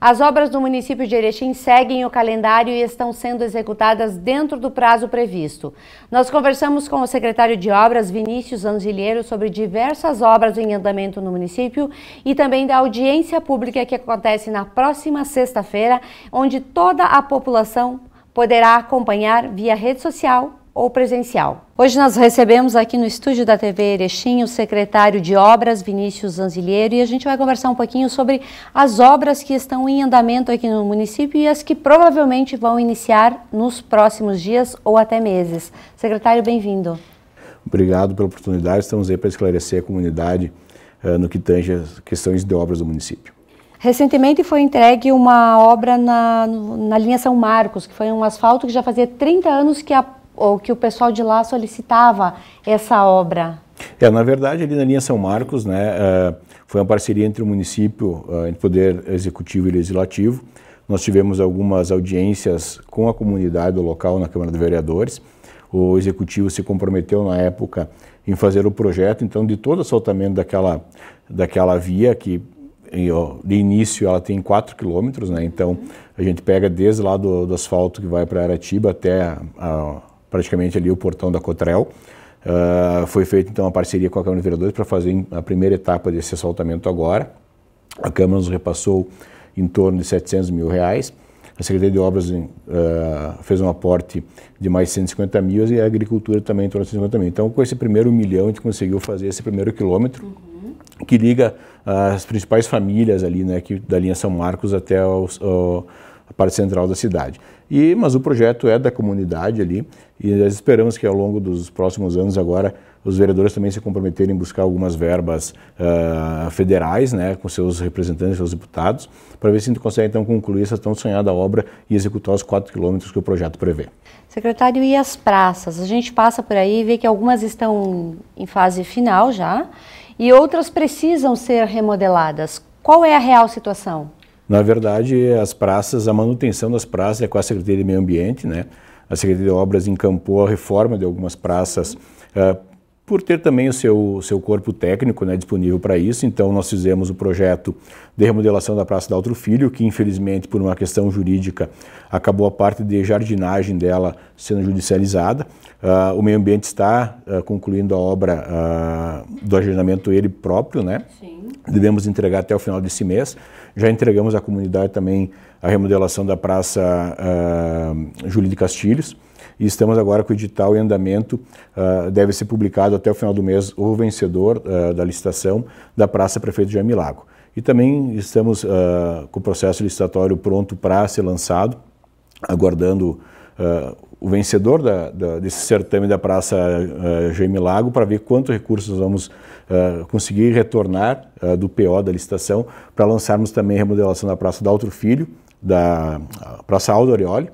As obras do município de Erechim seguem o calendário e estão sendo executadas dentro do prazo previsto. Nós conversamos com o secretário de Obras, Vinícius Angelheiro, sobre diversas obras em andamento no município e também da audiência pública que acontece na próxima sexta-feira, onde toda a população poderá acompanhar via rede social ou presencial. Hoje nós recebemos aqui no estúdio da TV Erechim o secretário de Obras, Vinícius Zanzilheiro, e a gente vai conversar um pouquinho sobre as obras que estão em andamento aqui no município e as que provavelmente vão iniciar nos próximos dias ou até meses. Secretário, bem-vindo. Obrigado pela oportunidade, estamos aí para esclarecer a comunidade uh, no que tange as questões de obras do município. Recentemente foi entregue uma obra na, na linha São Marcos, que foi um asfalto que já fazia 30 anos que a ou que o pessoal de lá solicitava essa obra? É, na verdade, ali na linha São Marcos, né, eh, foi uma parceria entre o município, eh, entre o Poder Executivo e Legislativo. Nós tivemos algumas audiências com a comunidade local na Câmara de Vereadores. O Executivo se comprometeu na época em fazer o projeto, então, de todo o assaltamento daquela, daquela via, que de início ela tem 4 quilômetros, né? então a gente pega desde lá do, do asfalto que vai para Aratiba até a praticamente ali o portão da Cotrel. Uh, foi feita então uma parceria com a Câmara de Vereadores para fazer a primeira etapa desse assaltamento agora. A Câmara nos repassou em torno de 700 mil reais. A Secretaria de Obras uh, fez um aporte de mais 150 mil e a Agricultura também em torno de 150 mil. Então, com esse primeiro milhão, a gente conseguiu fazer esse primeiro quilômetro uhum. que liga as principais famílias ali, né, que, da linha São Marcos até o, a parte central da cidade. E, mas o projeto é da comunidade ali e nós esperamos que ao longo dos próximos anos agora os vereadores também se comprometerem em buscar algumas verbas uh, federais, né, com seus representantes, seus deputados, para ver se a gente consegue então concluir essa tão sonhada obra e executar os quatro quilômetros que o projeto prevê. Secretário, e as praças? A gente passa por aí e vê que algumas estão em fase final já e outras precisam ser remodeladas. Qual é a real situação? Na verdade, as praças, a manutenção das praças é com a Secretaria de Meio Ambiente, né? A Secretaria de Obras encampou a reforma de algumas praças uh, por ter também o seu, seu corpo técnico né, disponível para isso. Então, nós fizemos o projeto de remodelação da Praça da Outro Filho, que infelizmente, por uma questão jurídica, acabou a parte de jardinagem dela sendo judicializada. Uh, o meio ambiente está uh, concluindo a obra uh, do agendamento ele próprio, né? Sim. Devemos entregar até o final desse mês. Já entregamos à comunidade também a remodelação da Praça uh, Júlio de Castilhos e estamos agora com o edital em andamento, uh, deve ser publicado até o final do mês o vencedor uh, da licitação da Praça Prefeito Jaime Lago. E também estamos uh, com o processo licitatório pronto para ser lançado, aguardando o vencedor da, da, desse certame da Praça uh, Jaime Lago para ver quantos recursos vamos conseguir retornar do PO da licitação para lançarmos também a remodelação da Praça da Outro Filho, da Praça Aldo Orioli,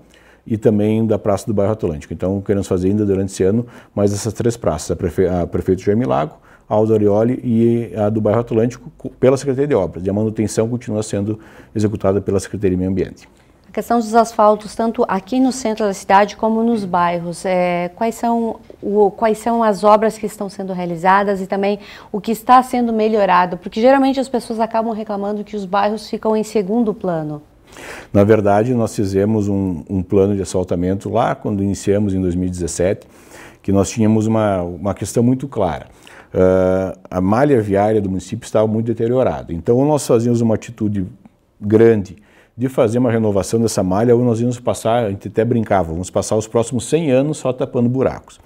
e também da Praça do Bairro Atlântico. Então, queremos fazer ainda durante esse ano mais essas três praças, a, prefe a Prefeito Jaime Lago, a Aldo Arioli e a do Bairro Atlântico pela Secretaria de Obras. E a manutenção continua sendo executada pela Secretaria de Meio Ambiente. A questão dos asfaltos, tanto aqui no centro da cidade como nos bairros, é, quais, são o, quais são as obras que estão sendo realizadas e também o que está sendo melhorado? Porque geralmente as pessoas acabam reclamando que os bairros ficam em segundo plano. Na verdade, nós fizemos um, um plano de assaltamento lá quando iniciamos em 2017, que nós tínhamos uma, uma questão muito clara. Uh, a malha viária do município estava muito deteriorada. Então, ou nós fazíamos uma atitude grande de fazer uma renovação dessa malha, ou nós íamos passar, a gente até brincava, vamos passar os próximos 100 anos só tapando buracos.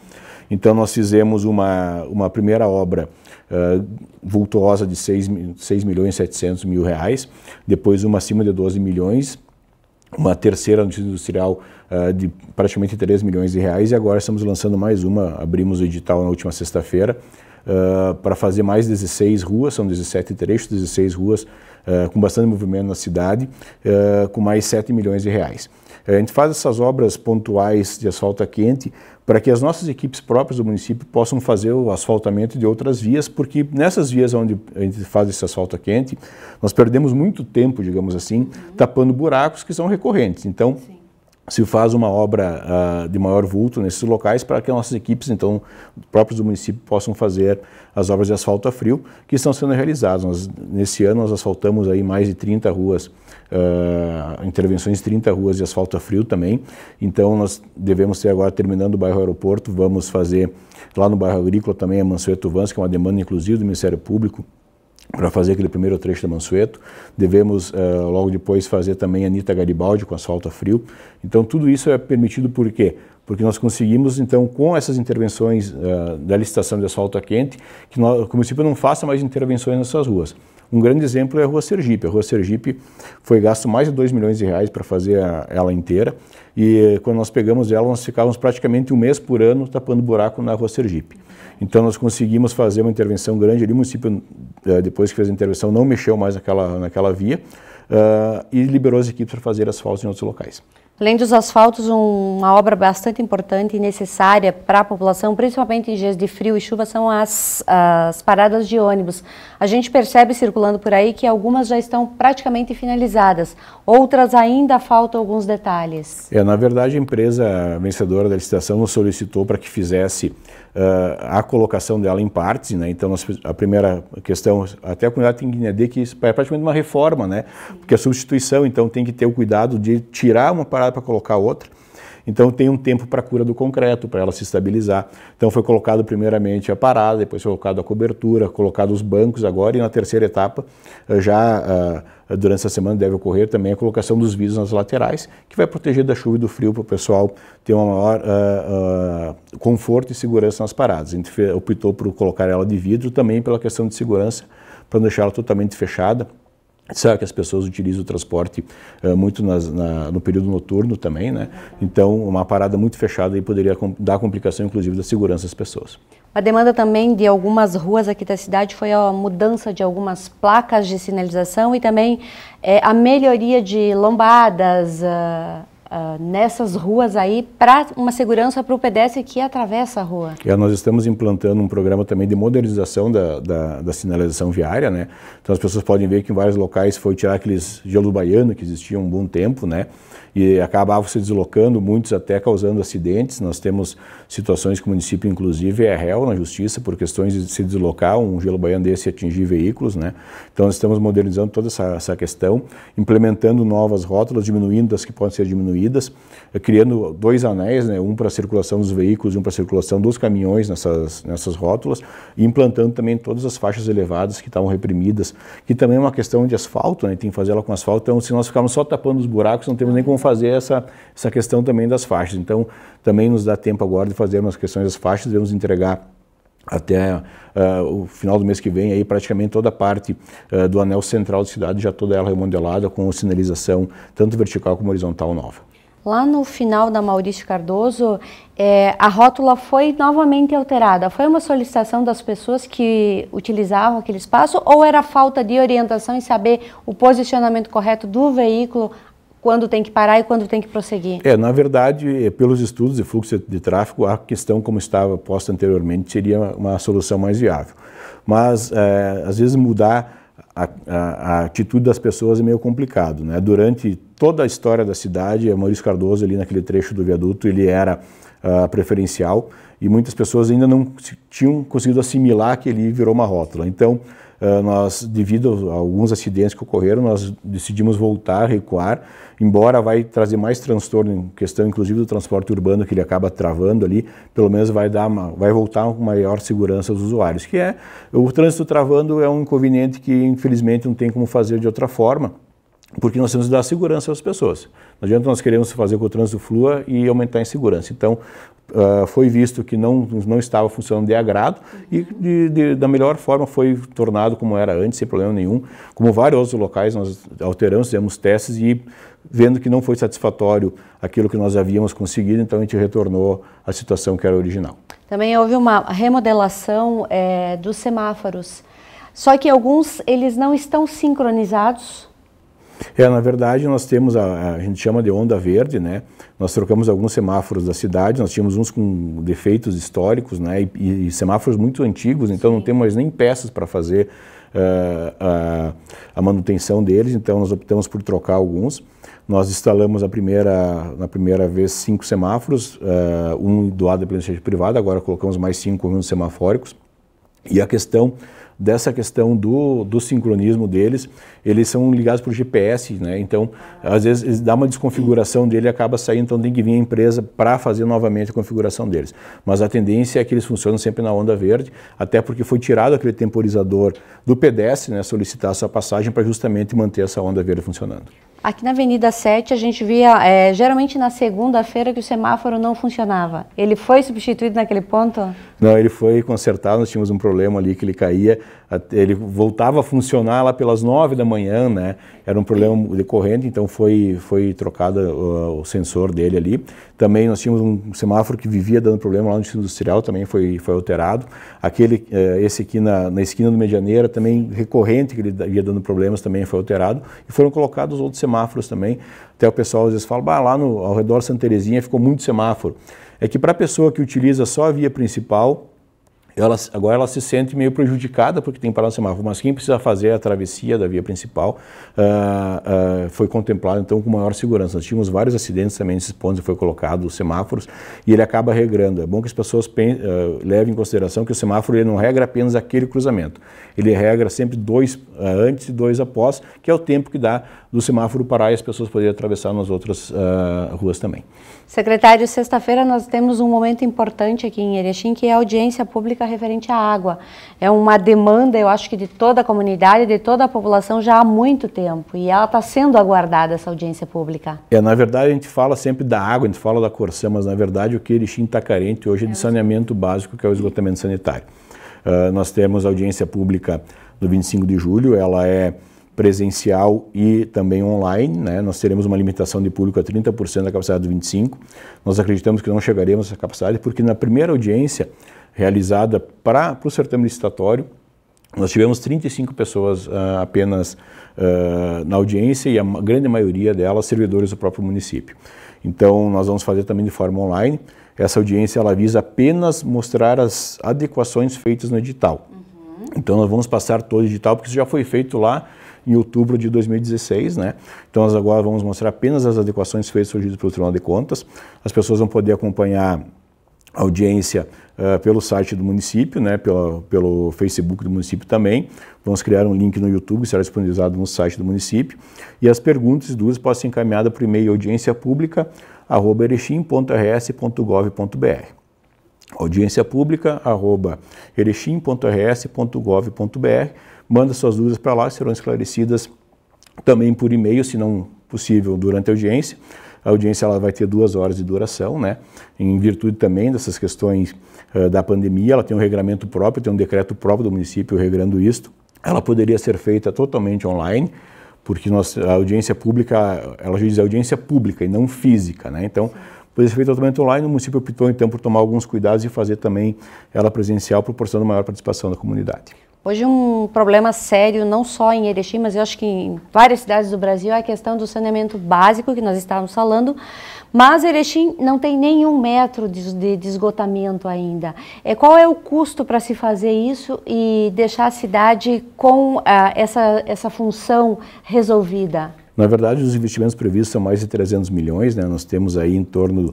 Então, nós fizemos uma, uma primeira obra eh, vultuosa de 6, 6 milhões e 700 mil reais, depois uma acima de 12 milhões, uma terceira notícia industrial uh, de praticamente 3 milhões de reais e agora estamos lançando mais uma, abrimos o edital na última sexta-feira, uh, para fazer mais 16 ruas, são 17 trechos, 16 ruas uh, com bastante movimento na cidade, uh, com mais 7 milhões de reais. A gente faz essas obras pontuais de asfalto quente para que as nossas equipes próprias do município possam fazer o asfaltamento de outras vias, porque nessas vias onde a gente faz esse asfalto quente, nós perdemos muito tempo, digamos assim, uhum. tapando buracos que são recorrentes. Então, Sim se faz uma obra uh, de maior vulto nesses locais para que nossas equipes, então, próprios do município, possam fazer as obras de asfalto a frio que estão sendo realizadas. Nós, nesse ano, nós asfaltamos aí mais de 30 ruas, uh, intervenções 30 ruas de asfalto a frio também. Então, nós devemos ter agora, terminando o bairro Aeroporto, vamos fazer lá no bairro Agrícola também a Mansueto Vans, que é uma demanda, inclusive, do Ministério Público, para fazer aquele primeiro trecho da Mansueto. Devemos uh, logo depois fazer também a Anitta Garibaldi com asfalto a frio. Então tudo isso é permitido por quê? Porque nós conseguimos, então, com essas intervenções uh, da licitação de asfalto a quente, que nós, o município não faça mais intervenções nessas ruas. Um grande exemplo é a Rua Sergipe. A Rua Sergipe foi gasto mais de 2 milhões de reais para fazer a, ela inteira e quando nós pegamos ela, nós ficávamos praticamente um mês por ano tapando buraco na Rua Sergipe. Então nós conseguimos fazer uma intervenção grande ali, o município, eh, depois que fez a intervenção, não mexeu mais naquela, naquela via, uh, e liberou as equipes para fazer asfaltos em outros locais. Além dos asfaltos, um, uma obra bastante importante e necessária para a população, principalmente em dias de frio e chuva, são as, as paradas de ônibus. A gente percebe circulando por aí que algumas já estão praticamente finalizadas, outras ainda faltam alguns detalhes. É, na verdade, a empresa vencedora da licitação nos solicitou para que fizesse eh, a colocação dela em partes, né? Então, nós, a primeira questão, até a comunidade tem que entender que isso é praticamente uma reforma, né? Porque a é substituição, então, tem que ter o cuidado de tirar uma parada para colocar outra. Então tem um tempo para a cura do concreto, para ela se estabilizar. Então foi colocado primeiramente a parada, depois foi colocado a cobertura, colocado os bancos agora e na terceira etapa eh, já ah, durante essa semana deve ocorrer também a colocação dos vidros nas laterais, que vai proteger da chuva e do frio para o pessoal ter um maior uh, uh, conforto e segurança nas paradas. A gente optou por colocar ela de vidro também pela questão de segurança, para não deixar ela totalmente fechada Sabe que as pessoas utilizam o transporte uh, muito nas, na, no período noturno também, né? Então, uma parada muito fechada aí poderia dar complicação, inclusive, da segurança das pessoas. A demanda também de algumas ruas aqui da cidade foi a mudança de algumas placas de sinalização e também é, a melhoria de lombadas, uh ah, Uh, nessas ruas aí para uma segurança para o pedestre que atravessa a rua. É, nós estamos implantando um programa também de modernização da, da, da, sinalização viária, né? Então as pessoas podem ver que em vários locais foi tirar aqueles gelo baiano que existiam um bom tempo, né? E acabavam se deslocando, muitos até causando acidentes. Nós temos situações que o município, inclusive, é réu na justiça por questões de se deslocar, um gelo baiano desse atingir veículos, né? Então nós estamos modernizando toda essa, essa questão, implementando novas rótulas, diminuindo as que podem ser diminuídas diminuídas, criando dois anéis, né, um para a circulação dos veículos e um para a circulação dos caminhões nessas, nessas rótulas, e implantando também todas as faixas elevadas que estavam reprimidas, que também é uma questão de asfalto, né, tem que fazer ela com asfalto, então se nós ficarmos só tapando os buracos, não temos nem como fazer essa, essa questão também das faixas. Então, também nos dá tempo agora de fazer umas questões das faixas, devemos entregar até uh, o final do mês que vem aí praticamente toda a parte uh, do anel central da cidade já toda ela remodelada com sinalização tanto vertical como horizontal nova lá no final da Maurício Cardoso, é, a rótula foi novamente alterada. Foi uma solicitação das pessoas que utilizavam aquele espaço ou era falta de orientação em saber o posicionamento correto do veículo quando tem que parar e quando tem que prosseguir? É, na verdade, é, pelos estudos de fluxo de tráfego, a questão como estava posta anteriormente seria uma solução mais viável. Mas, é, às vezes, mudar a, a, a, atitude das pessoas é meio complicado. Né? Durante toda a história da cidade, é o Maurício Cardoso ali naquele trecho do viaduto, ele era uh, preferencial e muitas pessoas ainda não tinham conseguido assimilar que ele virou uma rótula. Então, uh, nós, devido a alguns acidentes que ocorreram, nós decidimos voltar, recuar, embora vai trazer mais transtorno em questão, inclusive, do transporte urbano, que ele acaba travando ali, pelo menos vai, dar uma, vai voltar com maior segurança aos usuários, que é, o trânsito travando é um inconveniente que, infelizmente, não tem como fazer de outra forma, porque nós temos que dar segurança às pessoas. Não adianta nós queremos fazer com o trânsito flua e aumentar a insegurança. Então, uh, foi visto que não, não estava funcionando de agrado e de, de, da melhor forma foi tornado como era antes, sem problema nenhum. Como vários outros locais, nós alteramos, fizemos testes e vendo que não foi satisfatório aquilo que nós havíamos conseguido, então a gente retornou à situação que era original. Também houve uma remodelação é, dos semáforos, só que alguns eles não estão sincronizados é, na verdade, nós temos, a, a, gente chama de onda verde, né? Nós trocamos alguns semáforos da cidade, nós tínhamos uns com defeitos históricos, né? E, e, e semáforos muito antigos, então não temos nem peças para fazer uh, uh, a manutenção deles, então nós optamos por trocar alguns. Nós instalamos a primeira, na primeira vez cinco semáforos, uh, um doado pela iniciativa privada, agora colocamos mais cinco semafóricos E a questão dessa questão do, do sincronismo deles. Eles são ligados por GPS, né? Então, às vezes dá uma desconfiguração dele acaba saindo, então tem que vir a empresa para fazer novamente a configuração deles. Mas a tendência é que eles funcionam sempre na onda verde, até porque foi tirado aquele temporizador do pedestre, né, solicitar essa passagem para justamente manter essa onda verde funcionando. Aqui na Avenida 7 a gente via é, geralmente na segunda-feira que o semáforo não funcionava. Ele foi substituído naquele ponto? Não, ele foi consertado. Nós tínhamos um problema ali que ele caía, ele voltava a funcionar lá pelas nove da manhã, né? Era um problema decorrente, então foi foi trocado o sensor dele ali. Também nós tínhamos um semáforo que vivia dando problema lá no distrito industrial, também foi, foi alterado. Aquele, eh, esse aqui na, na esquina do Medianeira, também recorrente, que ele ia dando problemas, também foi alterado. E foram colocados outros semáforos também. Até o pessoal às vezes fala, bah, lá no, ao redor de Santa Terezinha ficou muito semáforo. É que para a pessoa que utiliza só a via principal, ela, agora ela se sente meio prejudicada porque tem que parar no semáforo, mas quem precisa fazer a travessia da via principal uh, uh, foi contemplado então com maior segurança. Nós tínhamos vários acidentes também nesses pontos foi colocado os semáforos e ele acaba regrando. É bom que as pessoas uh, levem em consideração que o semáforo ele não regra apenas aquele cruzamento, ele regra sempre dois antes e dois após, que é o tempo que dá do semáforo parar e as pessoas poderem atravessar nas outras ruas também. Secretário, sexta-feira nós temos um momento importante aqui em Erechim que é a audiência pública referente à água. É uma demanda, eu acho que de toda a comunidade, de toda a população já há muito tempo e ela está sendo aguardada essa audiência pública. É, na verdade a gente fala sempre da água, a gente fala da Corsã, mas na verdade o que Erechim está carente hoje é de é saneamento básico, que é o esgotamento sanitário. Uh, nós temos audiência pública do 25 de julho, ela é presencial e também online. Né? Nós teremos uma limitação de público a 30% da capacidade do 25. Nós acreditamos que não chegaremos a essa capacidade, porque na primeira audiência realizada para o certame licitatório. Nós tivemos 35 pessoas uh, apenas uh, na audiência e a grande maioria delas servidores do próprio município. Então, nós vamos fazer também de forma online. Essa audiência ela visa apenas mostrar as adequações feitas no edital. Uhum. Então, nós vamos passar todo o edital, porque isso já foi feito lá em outubro de 2016, né? Então, nós agora vamos mostrar apenas as adequações feitas surgidas pelo Tribunal de Contas. As pessoas vão poder acompanhar audiência uh, pelo site do município, né, pela, pelo Facebook do município também. Vamos criar um link no YouTube, será disponibilizado no site do município. E as perguntas e dúvidas podem ser encaminhadas por e-mail audiência pública arroba erechim.rs.gov.br. Audiência pública arroba erechim.rs.gov.br. Manda suas dúvidas para lá, serão esclarecidas também por e-mail, se não possível, durante a audiência a audiência ela vai ter duas horas de duração, né? Em virtude também dessas questões uh, da pandemia, ela tem um regramento próprio, tem um decreto próprio do município regrando isto. Ela poderia ser feita totalmente online, porque nossa a audiência pública, ela diz audiência pública e não física, né? Então, poderia ser feita totalmente online. O município optou então por tomar alguns cuidados e fazer também ela presencial, proporcionando maior participação da comunidade. Hoje um problema sério, não só em Erechim, mas eu acho que em várias cidades do Brasil, é a questão do saneamento básico que nós estávamos falando, mas Erechim não tem nenhum metro de, de, de esgotamento ainda. É, qual é o custo para se fazer isso e deixar a cidade com ah, essa, essa função resolvida? Na verdade, os investimentos previstos são mais de 300 milhões, né? nós temos aí em torno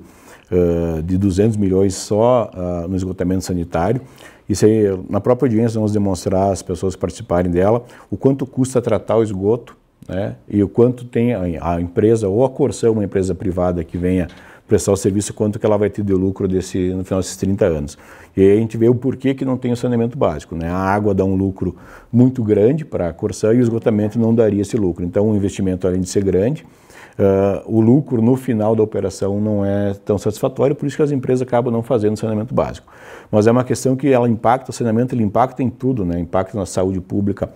eh, de 200 milhões só uh, no esgotamento sanitário. Isso aí, na própria audiência, vamos demonstrar às pessoas que participarem dela o quanto custa tratar o esgoto né, e o quanto tem a, empresa ou a Corsã, uma empresa privada que venha prestar o serviço, quanto que ela vai ter de lucro desse, no final desses 30 anos. E aí a gente vê o porquê que não tem o saneamento básico. Né? A água dá um lucro muito grande para a Corsã e o esgotamento não daria esse lucro. Então, o investimento, além de ser grande, ah, o lucro no final da operação não é tão satisfatório, por isso que as empresas acabam não fazendo saneamento básico. Mas é uma questão que ela impacta, o saneamento ele impacta em tudo, né? impacta na saúde pública,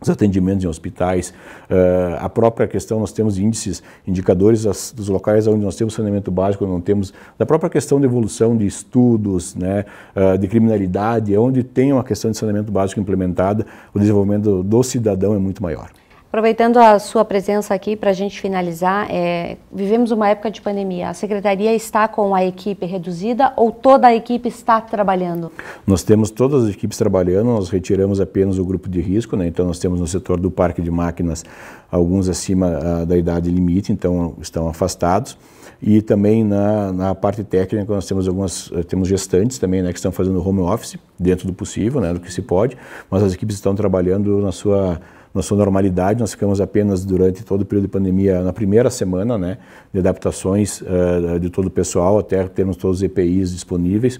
os atendimentos em hospitais, uh, a própria questão, nós temos índices, indicadores das, dos locais onde nós temos saneamento básico, não temos, da própria questão de evolução de estudos, né, uh, de criminalidade, é onde tem uma questão de saneamento básico implementada, o desenvolvimento do, do cidadão é muito maior. Aproveitando a sua presença aqui para a gente finalizar, é, vivemos uma época de pandemia. A secretaria está com a equipe reduzida ou toda a equipe está trabalhando? Nós temos todas as equipes trabalhando, nós retiramos apenas o grupo de risco, né? então nós temos no setor do parque de máquinas alguns acima ah, da idade limite, então estão afastados. E também na, na parte técnica nós temos algumas eh, temos gestantes também né, que estão fazendo home office dentro do possível, né, do que se pode, mas as equipes estão trabalhando na sua na sua normalidade. Nós ficamos apenas durante todo o período de pandemia na primeira semana, né, de adaptações uh, de todo o pessoal até termos todos os EPIs disponíveis.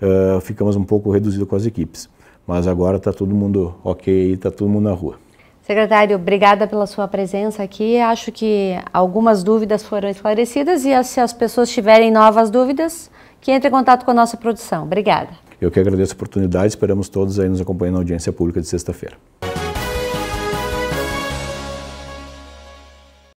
Uh, ficamos um pouco reduzidos com as equipes, mas agora está todo mundo ok, está todo mundo na rua. Secretário, obrigada pela sua presença aqui. Acho que algumas dúvidas foram esclarecidas e se as pessoas tiverem novas dúvidas, que entre em contato com a nossa produção. Obrigada. Eu que agradeço a oportunidade, esperamos todos aí nos acompanhando na audiência pública de sexta-feira.